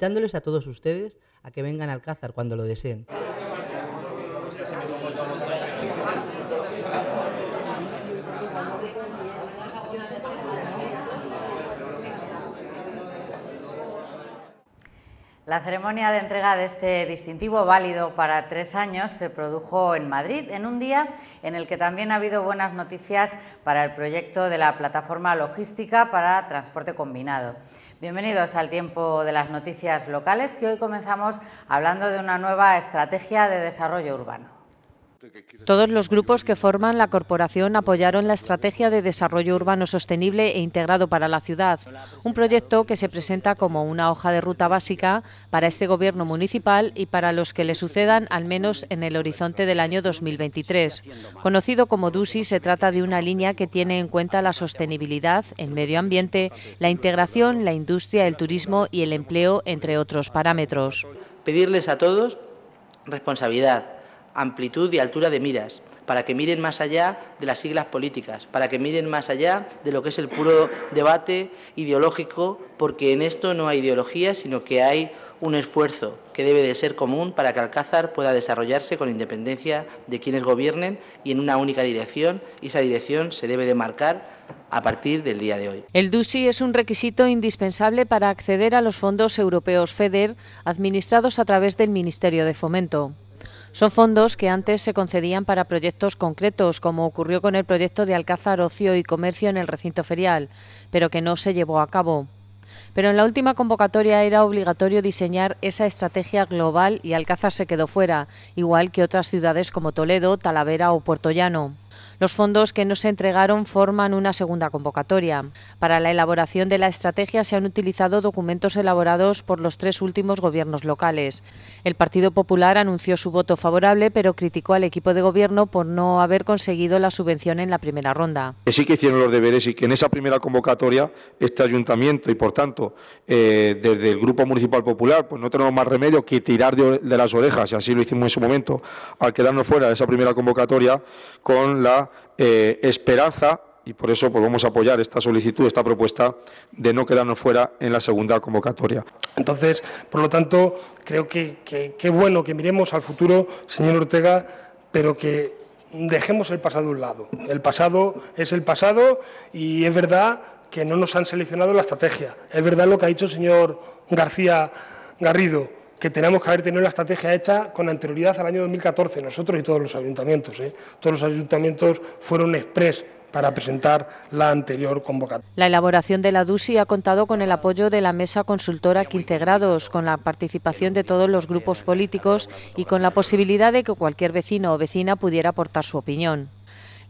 invitándoles a todos ustedes a que vengan al Alcázar cuando lo deseen. La ceremonia de entrega de este distintivo válido para tres años se produjo en Madrid, en un día en el que también ha habido buenas noticias para el proyecto de la plataforma logística para transporte combinado. Bienvenidos al tiempo de las noticias locales, que hoy comenzamos hablando de una nueva estrategia de desarrollo urbano. Todos los grupos que forman la corporación apoyaron la Estrategia de Desarrollo Urbano Sostenible e Integrado para la Ciudad, un proyecto que se presenta como una hoja de ruta básica para este Gobierno municipal y para los que le sucedan, al menos en el horizonte del año 2023. Conocido como DUSI, se trata de una línea que tiene en cuenta la sostenibilidad, el medio ambiente, la integración, la industria, el turismo y el empleo, entre otros parámetros. Pedirles a todos responsabilidad amplitud y altura de miras, para que miren más allá de las siglas políticas, para que miren más allá de lo que es el puro debate ideológico, porque en esto no hay ideología, sino que hay un esfuerzo que debe de ser común para que Alcázar pueda desarrollarse con independencia de quienes gobiernen y en una única dirección, y esa dirección se debe de marcar a partir del día de hoy. El DUSI es un requisito indispensable para acceder a los fondos europeos FEDER administrados a través del Ministerio de Fomento. Son fondos que antes se concedían para proyectos concretos, como ocurrió con el proyecto de Alcázar, Ocio y Comercio en el recinto ferial, pero que no se llevó a cabo. Pero en la última convocatoria era obligatorio diseñar esa estrategia global y Alcázar se quedó fuera, igual que otras ciudades como Toledo, Talavera o Puerto Llano. Los fondos que no se entregaron forman una segunda convocatoria. Para la elaboración de la estrategia se han utilizado documentos elaborados por los tres últimos gobiernos locales. El Partido Popular anunció su voto favorable, pero criticó al equipo de gobierno por no haber conseguido la subvención en la primera ronda. Sí que hicieron los deberes y que en esa primera convocatoria este ayuntamiento y, por tanto, eh, desde el Grupo Municipal Popular, pues no tenemos más remedio que tirar de, de las orejas, y así lo hicimos en su momento, al quedarnos fuera de esa primera convocatoria con la eh, esperanza, y por eso pues, vamos a apoyar esta solicitud, esta propuesta de no quedarnos fuera en la segunda convocatoria. Entonces, por lo tanto, creo que qué bueno que miremos al futuro, señor Ortega, pero que dejemos el pasado a un lado. El pasado es el pasado y es verdad que no nos han seleccionado la estrategia. Es verdad lo que ha dicho el señor García Garrido que tenemos que haber tenido la estrategia hecha con anterioridad al año 2014, nosotros y todos los ayuntamientos. ¿eh? Todos los ayuntamientos fueron express para presentar la anterior convocatoria. La elaboración de la DUSI ha contado con el apoyo de la mesa consultora 15 grados, con la participación de todos los grupos políticos y con la posibilidad de que cualquier vecino o vecina pudiera aportar su opinión.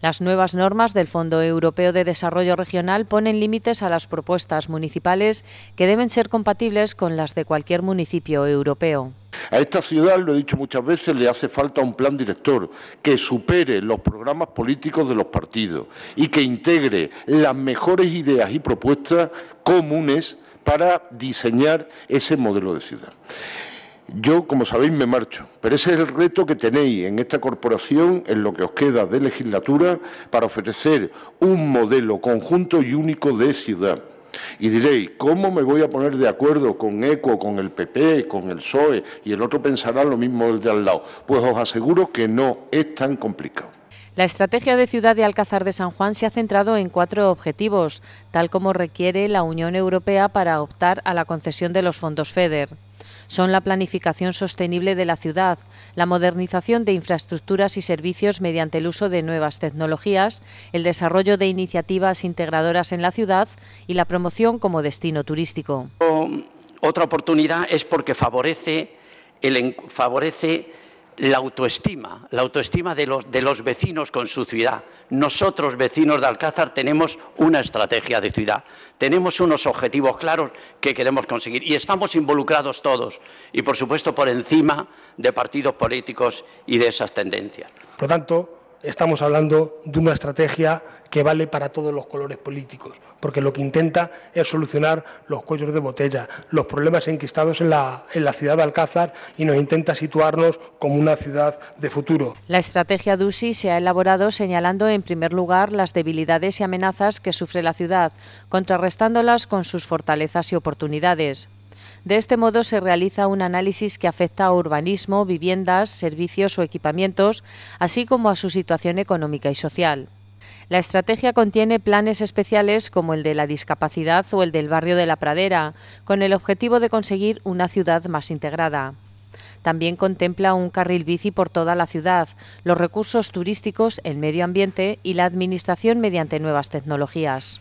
Las nuevas normas del Fondo Europeo de Desarrollo Regional ponen límites a las propuestas municipales que deben ser compatibles con las de cualquier municipio europeo. A esta ciudad, lo he dicho muchas veces, le hace falta un plan director que supere los programas políticos de los partidos y que integre las mejores ideas y propuestas comunes para diseñar ese modelo de ciudad. Yo, como sabéis, me marcho, pero ese es el reto que tenéis en esta corporación, en lo que os queda de legislatura, para ofrecer un modelo conjunto y único de ciudad. Y diréis, ¿cómo me voy a poner de acuerdo con ECO, con el PP, con el PSOE? Y el otro pensará lo mismo el de al lado. Pues os aseguro que no es tan complicado. La estrategia de Ciudad de Alcázar de San Juan se ha centrado en cuatro objetivos, tal como requiere la Unión Europea para optar a la concesión de los fondos FEDER son la planificación sostenible de la ciudad, la modernización de infraestructuras y servicios mediante el uso de nuevas tecnologías, el desarrollo de iniciativas integradoras en la ciudad y la promoción como destino turístico. Otra oportunidad es porque favorece, el, favorece la autoestima, la autoestima de los, de los vecinos con su ciudad. Nosotros, vecinos de Alcázar, tenemos una estrategia de ciudad, tenemos unos objetivos claros que queremos conseguir y estamos involucrados todos y, por supuesto, por encima de partidos políticos y de esas tendencias. Por lo tanto, estamos hablando de una estrategia que vale para todos los colores políticos, porque lo que intenta es solucionar los cuellos de botella, los problemas enquistados en la, ciudad de Alcázar y nos intenta situarnos como una ciudad de futuro. La estrategia DUSI se ha elaborado señalando en primer lugar las debilidades y amenazas que sufre la ciudad, contrarrestándolas con sus fortalezas y oportunidades. De este modo se realiza un análisis que afecta a urbanismo, viviendas, servicios o equipamientos, así como a su situación económica y social. La estrategia contiene planes especiales como el de la discapacidad o el del barrio de la Pradera, con el objetivo de conseguir una ciudad más integrada. También contempla un carril bici por toda la ciudad, los recursos turísticos, el medio ambiente y la administración mediante nuevas tecnologías.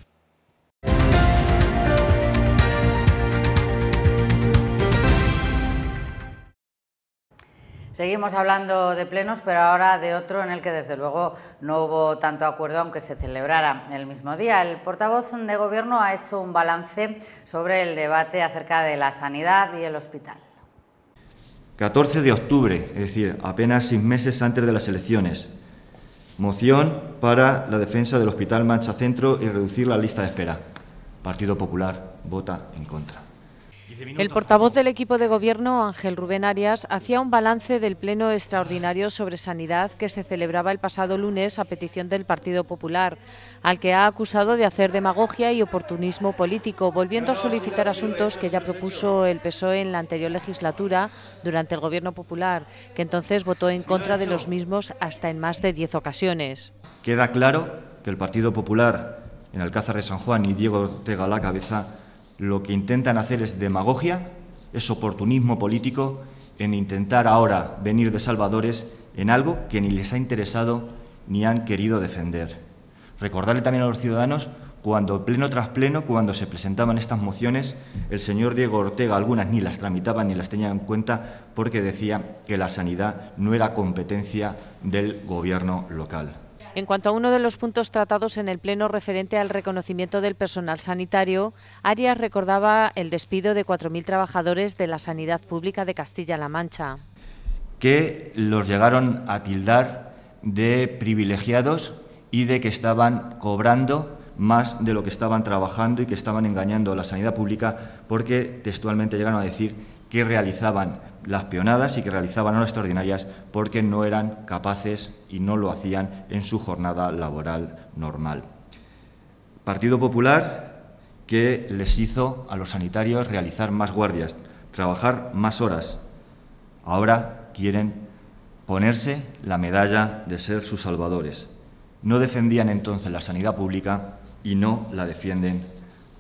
Seguimos hablando de plenos, pero ahora de otro en el que desde luego no hubo tanto acuerdo, aunque se celebrara el mismo día. El portavoz de Gobierno ha hecho un balance sobre el debate acerca de la sanidad y el hospital. 14 de octubre, es decir, apenas seis meses antes de las elecciones. Moción para la defensa del Hospital Mancha Centro y reducir la lista de espera. Partido Popular vota en contra. El portavoz del equipo de gobierno, Ángel Rubén Arias, hacía un balance del pleno extraordinario sobre sanidad que se celebraba el pasado lunes a petición del Partido Popular, al que ha acusado de hacer demagogia y oportunismo político, volviendo a solicitar asuntos que ya propuso el PSOE en la anterior legislatura durante el gobierno popular, que entonces votó en contra de los mismos hasta en más de diez ocasiones. Queda claro que el Partido Popular en Alcázar de San Juan y Diego Ortega la cabeza lo que intentan hacer es demagogia, es oportunismo político en intentar ahora venir de salvadores en algo que ni les ha interesado ni han querido defender. Recordarle también a los ciudadanos cuando pleno tras pleno, cuando se presentaban estas mociones, el señor Diego Ortega algunas ni las tramitaba ni las tenía en cuenta porque decía que la sanidad no era competencia del gobierno local. En cuanto a uno de los puntos tratados en el Pleno referente al reconocimiento del personal sanitario, Arias recordaba el despido de 4.000 trabajadores de la sanidad pública de Castilla-La Mancha. Que los llegaron a tildar de privilegiados y de que estaban cobrando más de lo que estaban trabajando y que estaban engañando a la sanidad pública porque textualmente llegaron a decir que realizaban las peonadas y que realizaban horas extraordinarias porque no eran capaces y no lo hacían en su jornada laboral normal. Partido Popular que les hizo a los sanitarios realizar más guardias, trabajar más horas. Ahora quieren ponerse la medalla de ser sus salvadores. No defendían entonces la sanidad pública y no la defienden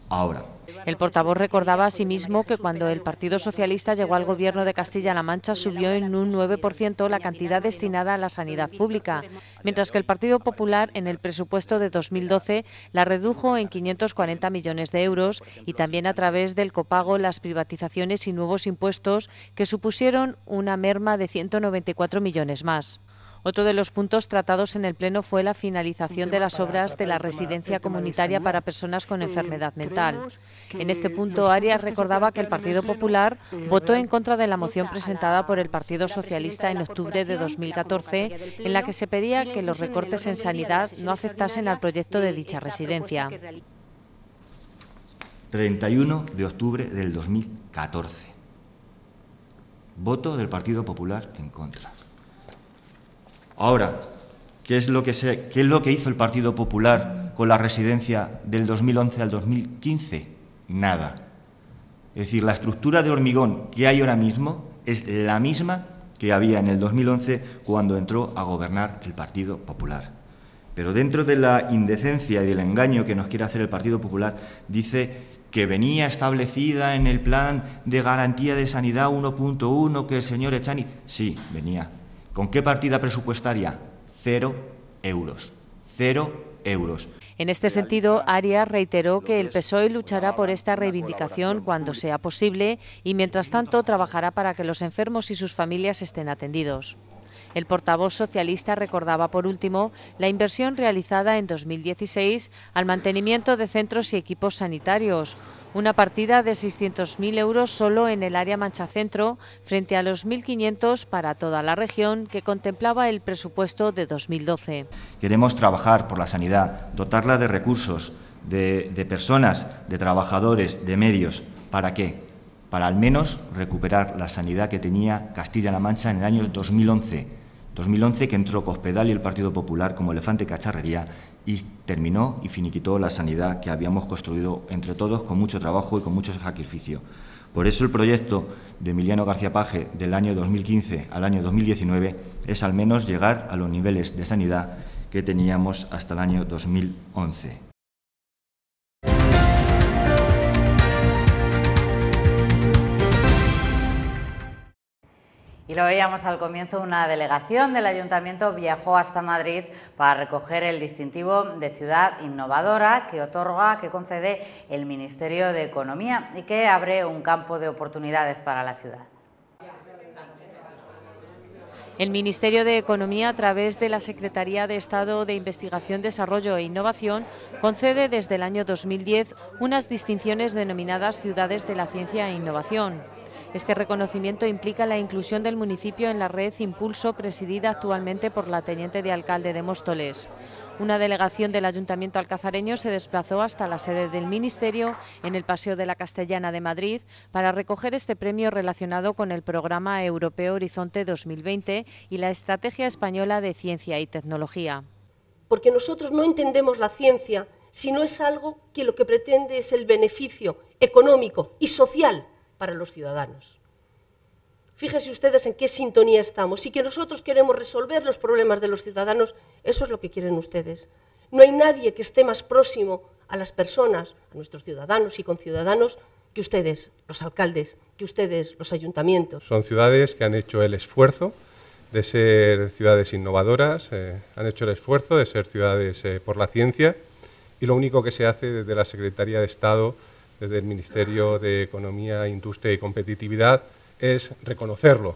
ahora. El portavoz recordaba asimismo que cuando el Partido Socialista llegó al gobierno de Castilla-La Mancha subió en un 9% la cantidad destinada a la sanidad pública, mientras que el Partido Popular en el presupuesto de 2012 la redujo en 540 millones de euros y también a través del copago las privatizaciones y nuevos impuestos que supusieron una merma de 194 millones más. Otro de los puntos tratados en el Pleno fue la finalización de las obras de la residencia comunitaria para personas con eh, enfermedad mental. En este punto, Arias recordaba que el Partido Popular eh, votó en contra de la moción presentada por el Partido Socialista en octubre de 2014, en la que se pedía que los recortes en sanidad no afectasen al proyecto de dicha residencia. 31 de octubre del 2014. Voto del Partido Popular en contra. Ahora, ¿qué es lo que, hizo el Partido Popular con la residencia del 2011 al 2015? Nada. Es decir, la estructura de hormigón que hay ahora mismo es la misma que había en el 2011 cuando entró a gobernar el Partido Popular. Pero dentro de la indecencia y del engaño que nos quiere hacer el Partido Popular, dice que venía establecida en el plan de garantía de sanidad 1.1 que el señor Echani. Sí, venía, ¿Con qué partida presupuestaria? Cero euros. Cero euros. En este sentido, Arias reiteró que el PSOE luchará por esta reivindicación cuando sea posible y, mientras tanto, trabajará para que los enfermos y sus familias estén atendidos. El portavoz socialista recordaba, por último, la inversión realizada en 2016 al mantenimiento de centros y equipos sanitarios, una partida de 600.000 euros solo en el área Mancha Centro, frente a los 1.500 para toda la región que contemplaba el presupuesto de 2012. Queremos trabajar por la sanidad, dotarla de recursos, de, de personas, de trabajadores, de medios. ¿Para qué? Para al menos recuperar la sanidad que tenía Castilla-La Mancha en el año 2011. 2011 que entró Cospedal y el Partido Popular como elefante cacharrería y terminó y finiquitó la sanidad que habíamos construido entre todos con mucho trabajo y con mucho sacrificio. Por eso el proyecto de Emiliano García Paje del año 2015 al año 2019 es al menos llegar a los niveles de sanidad que teníamos hasta el año 2011. Y lo veíamos al comienzo, una delegación del ayuntamiento viajó hasta Madrid para recoger el distintivo de ciudad innovadora que otorga, que concede el Ministerio de Economía y que abre un campo de oportunidades para la ciudad. El Ministerio de Economía, a través de la Secretaría de Estado de Investigación, Desarrollo e Innovación, concede desde el año 2010 unas distinciones denominadas Ciudades de la Ciencia e Innovación. Este reconocimiento implica la inclusión del municipio en la red Impulso, presidida actualmente por la teniente de alcalde de Móstoles. Una delegación del Ayuntamiento alcazareño se desplazó hasta la sede del Ministerio, en el Paseo de la Castellana de Madrid, para recoger este premio relacionado con el Programa Europeo Horizonte 2020 y la Estrategia Española de Ciencia y Tecnología. Porque nosotros no entendemos la ciencia si no es algo que lo que pretende es el beneficio económico y social para los ciudadanos. Fíjense ustedes en qué sintonía estamos. Si que nosotros queremos resolver los problemas de los ciudadanos, eso es lo que quieren ustedes. No hay nadie que esté más próximo a las personas, a nuestros ciudadanos y conciudadanos, que ustedes, los alcaldes, que ustedes, los ayuntamientos. Son ciudades que han hecho el esfuerzo de ser ciudades innovadoras, eh, han hecho el esfuerzo de ser ciudades eh, por la ciencia y lo único que se hace desde la Secretaría de Estado desde el Ministerio de Economía, Industria y Competitividad es reconocerlo.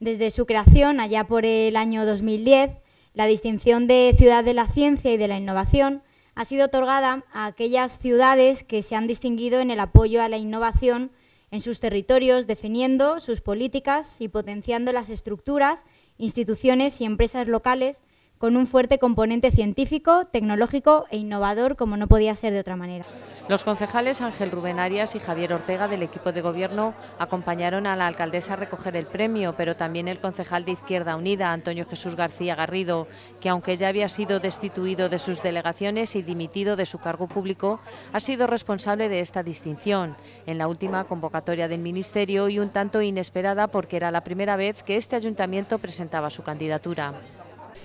Desde su creación, allá por el año 2010, la distinción de Ciudad de la Ciencia y de la Innovación ha sido otorgada a aquellas ciudades que se han distinguido en el apoyo a la innovación en sus territorios, definiendo sus políticas y potenciando las estructuras, instituciones y empresas locales con un fuerte componente científico, tecnológico e innovador como no podía ser de otra manera. Los concejales Ángel Rubén Arias y Javier Ortega del equipo de gobierno acompañaron a la alcaldesa a recoger el premio, pero también el concejal de Izquierda Unida, Antonio Jesús García Garrido, que aunque ya había sido destituido de sus delegaciones y dimitido de su cargo público, ha sido responsable de esta distinción en la última convocatoria del Ministerio y un tanto inesperada porque era la primera vez que este ayuntamiento presentaba su candidatura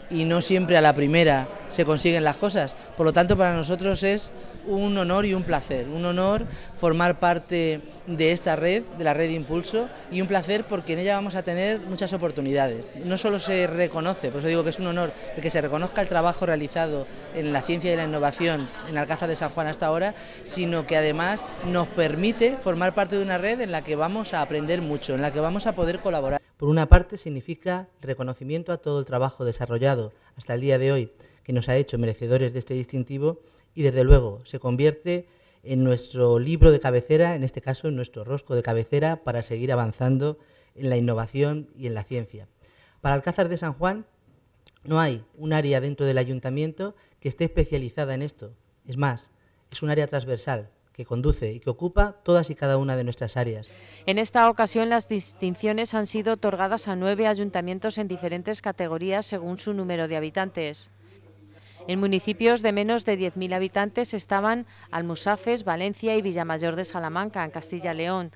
y no siempre a la primera se consiguen las cosas. Por lo tanto, para nosotros es un honor y un placer. Un honor formar parte de esta red, de la red Impulso, y un placer porque en ella vamos a tener muchas oportunidades. No solo se reconoce, por eso digo que es un honor que se reconozca el trabajo realizado en la ciencia y la innovación en Alcázar de San Juan hasta ahora, sino que además nos permite formar parte de una red en la que vamos a aprender mucho, en la que vamos a poder colaborar. Por una parte, significa reconocimiento a todo el trabajo desarrollado hasta el día de hoy que nos ha hecho merecedores de este distintivo y, desde luego, se convierte en nuestro libro de cabecera, en este caso en nuestro rosco de cabecera, para seguir avanzando en la innovación y en la ciencia. Para Alcázar de San Juan no hay un área dentro del ayuntamiento que esté especializada en esto. Es más, es un área transversal que conduce y que ocupa todas y cada una de nuestras áreas. En esta ocasión las distinciones han sido otorgadas a nueve ayuntamientos en diferentes categorías según su número de habitantes. En municipios de menos de 10.000 habitantes estaban Almusafes, Valencia y Villamayor de Salamanca, en Castilla y León.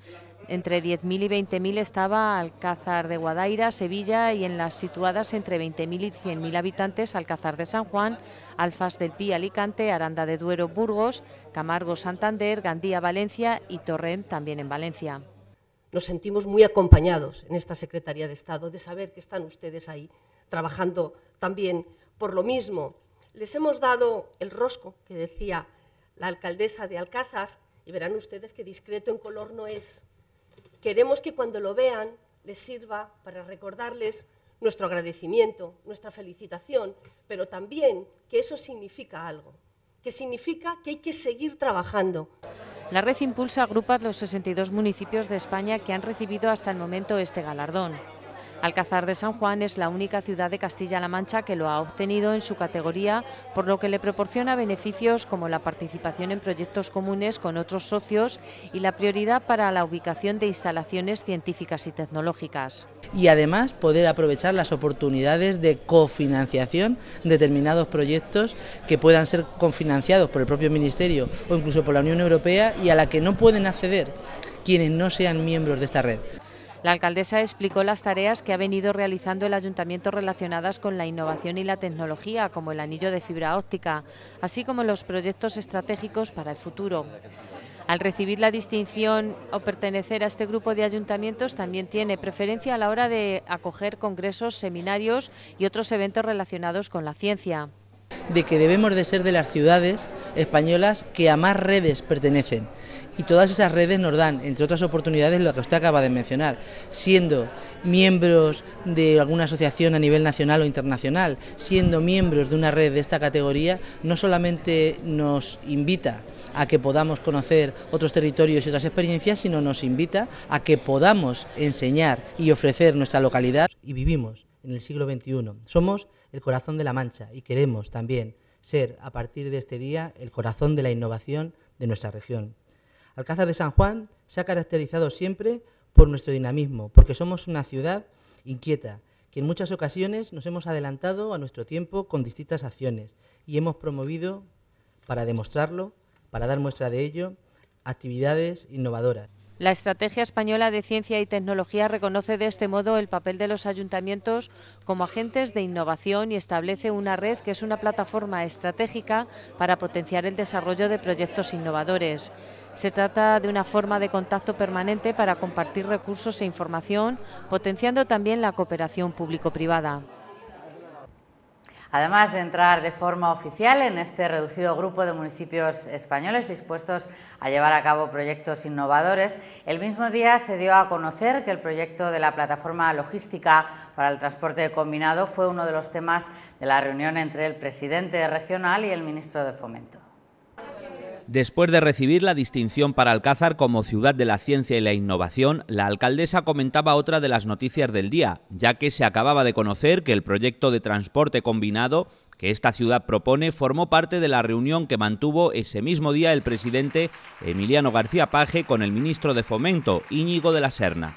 Entre 10.000 y 20.000 estaba Alcázar de Guadaira, Sevilla y en las situadas entre 20.000 y 100.000 habitantes Alcázar de San Juan, Alfas del Pi, Alicante, Aranda de Duero, Burgos, Camargo, Santander, Gandía, Valencia y Torrent también en Valencia. Nos sentimos muy acompañados en esta Secretaría de Estado de saber que están ustedes ahí trabajando también por lo mismo. Les hemos dado el rosco que decía la alcaldesa de Alcázar y verán ustedes que discreto en color no es Queremos que cuando lo vean les sirva para recordarles nuestro agradecimiento, nuestra felicitación, pero también que eso significa algo, que significa que hay que seguir trabajando. La red Impulsa agrupa los 62 municipios de España que han recibido hasta el momento este galardón. Alcázar de San Juan es la única ciudad de Castilla-La Mancha que lo ha obtenido en su categoría, por lo que le proporciona beneficios como la participación en proyectos comunes con otros socios y la prioridad para la ubicación de instalaciones científicas y tecnológicas. Y además poder aprovechar las oportunidades de cofinanciación de determinados proyectos que puedan ser cofinanciados por el propio Ministerio o incluso por la Unión Europea y a la que no pueden acceder quienes no sean miembros de esta red. La alcaldesa explicó las tareas que ha venido realizando el ayuntamiento relacionadas con la innovación y la tecnología, como el anillo de fibra óptica, así como los proyectos estratégicos para el futuro. Al recibir la distinción o pertenecer a este grupo de ayuntamientos, también tiene preferencia a la hora de acoger congresos, seminarios y otros eventos relacionados con la ciencia. De que debemos de ser de las ciudades españolas que a más redes pertenecen y todas esas redes nos dan, entre otras oportunidades, lo que usted acaba de mencionar, siendo miembros de alguna asociación a nivel nacional o internacional, siendo miembros de una red de esta categoría, no solamente nos invita a que podamos conocer otros territorios y otras experiencias, sino nos invita a que podamos enseñar y ofrecer nuestra localidad. Y vivimos en el siglo XXI. Somos el corazón de la Mancha y queremos también ser, a partir de este día, el corazón de la innovación de nuestra región. Alcázar de San Juan se ha caracterizado siempre por nuestro dinamismo, porque somos una ciudad inquieta, que en muchas ocasiones nos hemos adelantado a nuestro tiempo con distintas acciones y hemos promovido, para demostrarlo, para dar muestra de ello, actividades innovadoras. La Estrategia Española de Ciencia y Tecnología reconoce de este modo el papel de los ayuntamientos como agentes de innovación y establece una red que es una plataforma estratégica para potenciar el desarrollo de proyectos innovadores. Se trata de una forma de contacto permanente para compartir recursos e información, potenciando también la cooperación público-privada. Además de entrar de forma oficial en este reducido grupo de municipios españoles dispuestos a llevar a cabo proyectos innovadores, el mismo día se dio a conocer que el proyecto de la plataforma logística para el transporte combinado fue uno de los temas de la reunión entre el presidente regional y el ministro de Fomento. Después de recibir la distinción para Alcázar como Ciudad de la Ciencia y la Innovación, la alcaldesa comentaba otra de las noticias del día, ya que se acababa de conocer que el proyecto de transporte combinado que esta ciudad propone formó parte de la reunión que mantuvo ese mismo día el presidente Emiliano García Paje con el ministro de Fomento, Íñigo de la Serna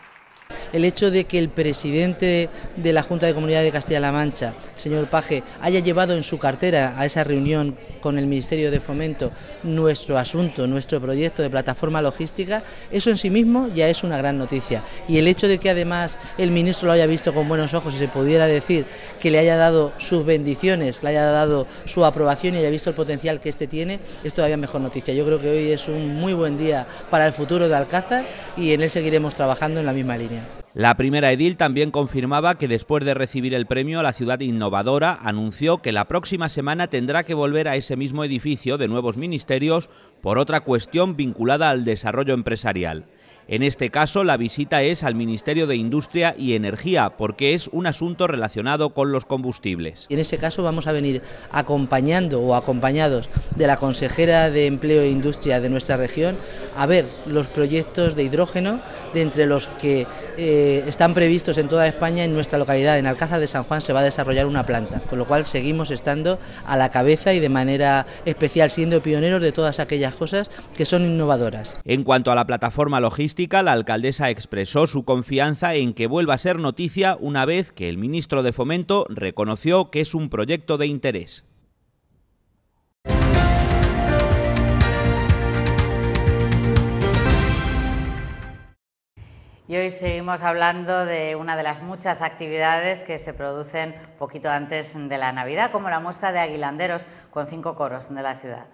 el hecho de que el presidente de la Junta de Comunidad de Castilla-La Mancha, señor Paje, haya llevado en su cartera a esa reunión con el Ministerio de Fomento nuestro asunto, nuestro proyecto de plataforma logística, eso en sí mismo ya es una gran noticia. Y el hecho de que además el ministro lo haya visto con buenos ojos y se pudiera decir que le haya dado sus bendiciones, le haya dado su aprobación y haya visto el potencial que este tiene, es todavía mejor noticia. Yo creo que hoy es un muy buen día para el futuro de Alcázar y en él seguiremos trabajando en la misma línea. La primera edil también confirmaba que después de recibir el premio La Ciudad Innovadora anunció que la próxima semana tendrá que volver a ese mismo edificio de nuevos ministerios por otra cuestión vinculada al desarrollo empresarial. En este caso, la visita es al Ministerio de Industria y Energía, porque es un asunto relacionado con los combustibles. En ese caso, vamos a venir acompañando o acompañados de la consejera de Empleo e Industria de nuestra región a ver los proyectos de hidrógeno, de entre los que eh, están previstos en toda España. En nuestra localidad, en Alcázar de San Juan, se va a desarrollar una planta, con lo cual seguimos estando a la cabeza y de manera especial, siendo pioneros de todas aquellas cosas que son innovadoras. En cuanto a la plataforma logística, la alcaldesa expresó su confianza en que vuelva a ser noticia una vez que el ministro de Fomento reconoció que es un proyecto de interés. Y hoy seguimos hablando de una de las muchas actividades que se producen poquito antes de la Navidad, como la muestra de aguilanderos con cinco coros de la ciudad.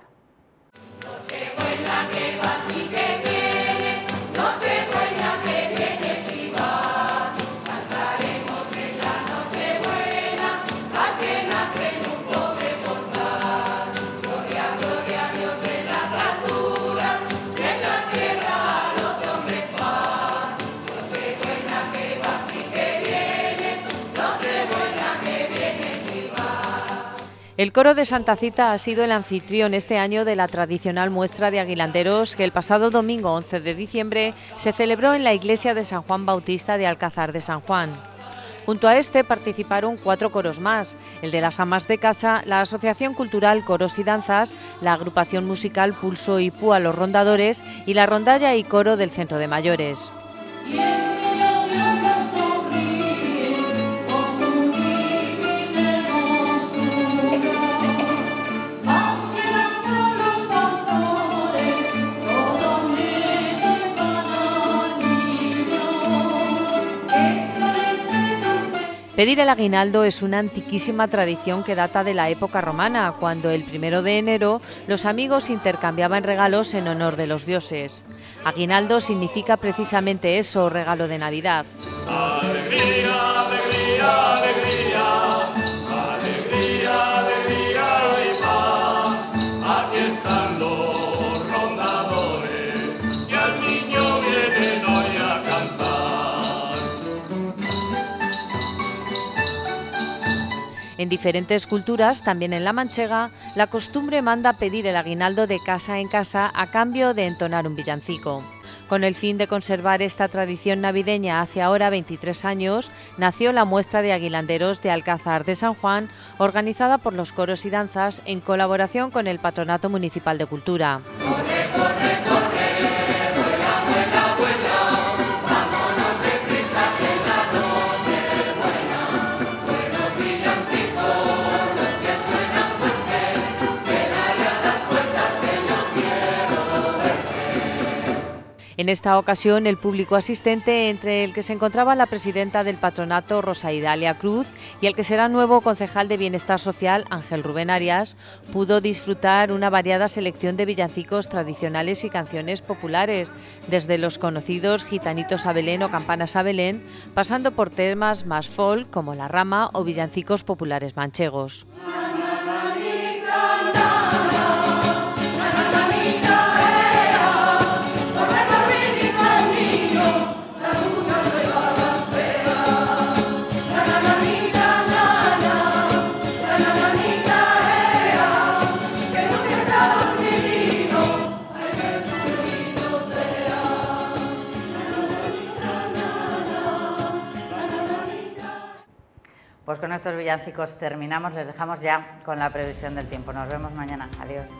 El coro de Santa Cita ha sido el anfitrión este año de la tradicional muestra de aguilanderos que el pasado domingo 11 de diciembre se celebró en la iglesia de San Juan Bautista de Alcázar de San Juan. Junto a este participaron cuatro coros más, el de las Amas de Casa, la Asociación Cultural Coros y Danzas, la agrupación musical Pulso y Púa Los Rondadores y la rondalla y coro del Centro de Mayores. Pedir el aguinaldo es una antiquísima tradición que data de la época romana, cuando el primero de enero los amigos intercambiaban regalos en honor de los dioses. Aguinaldo significa precisamente eso, regalo de Navidad. En diferentes culturas, también en la manchega, la costumbre manda pedir el aguinaldo de casa en casa a cambio de entonar un villancico. Con el fin de conservar esta tradición navideña hace ahora 23 años, nació la muestra de aguilanderos de Alcázar de San Juan, organizada por los coros y danzas en colaboración con el Patronato Municipal de Cultura. En esta ocasión, el público asistente, entre el que se encontraba la presidenta del patronato, Rosa Idalia Cruz, y el que será nuevo concejal de Bienestar Social, Ángel Rubén Arias, pudo disfrutar una variada selección de villancicos tradicionales y canciones populares, desde los conocidos Gitanitos a Belén o Campanas a Belén, pasando por temas más folk como La Rama o villancicos populares manchegos. con estos villancicos terminamos, les dejamos ya con la previsión del tiempo. Nos vemos mañana. Adiós.